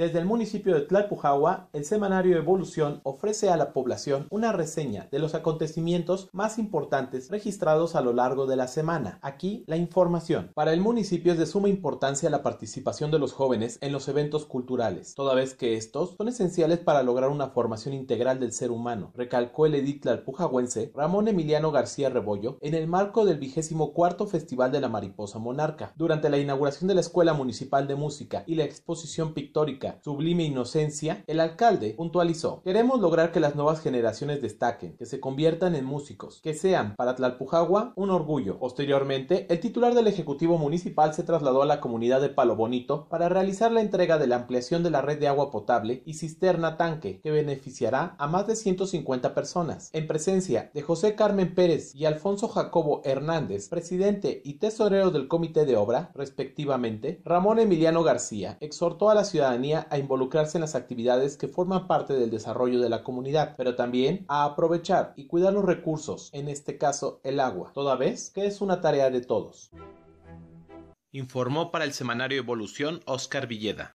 Desde el municipio de Tlalpujahua, el semanario Evolución ofrece a la población una reseña de los acontecimientos más importantes registrados a lo largo de la semana. Aquí la información. Para el municipio es de suma importancia la participación de los jóvenes en los eventos culturales, toda vez que estos son esenciales para lograr una formación integral del ser humano, recalcó el edil tlalpujahuense Ramón Emiliano García Rebollo en el marco del vigésimo cuarto Festival de la Mariposa Monarca. Durante la inauguración de la Escuela Municipal de Música y la exposición pictórica sublime inocencia, el alcalde puntualizó, queremos lograr que las nuevas generaciones destaquen, que se conviertan en músicos, que sean para Tlalpujagua un orgullo. Posteriormente, el titular del Ejecutivo Municipal se trasladó a la comunidad de Palo Bonito para realizar la entrega de la ampliación de la red de agua potable y cisterna tanque, que beneficiará a más de 150 personas, en presencia de José Carmen Pérez y Alfonso Jacobo Hernández, presidente y tesorero del Comité de Obra, respectivamente, Ramón Emiliano García exhortó a la ciudadanía a involucrarse en las actividades que forman parte del desarrollo de la comunidad, pero también a aprovechar y cuidar los recursos, en este caso el agua, toda vez que es una tarea de todos. Informó para el semanario Evolución Oscar Villeda.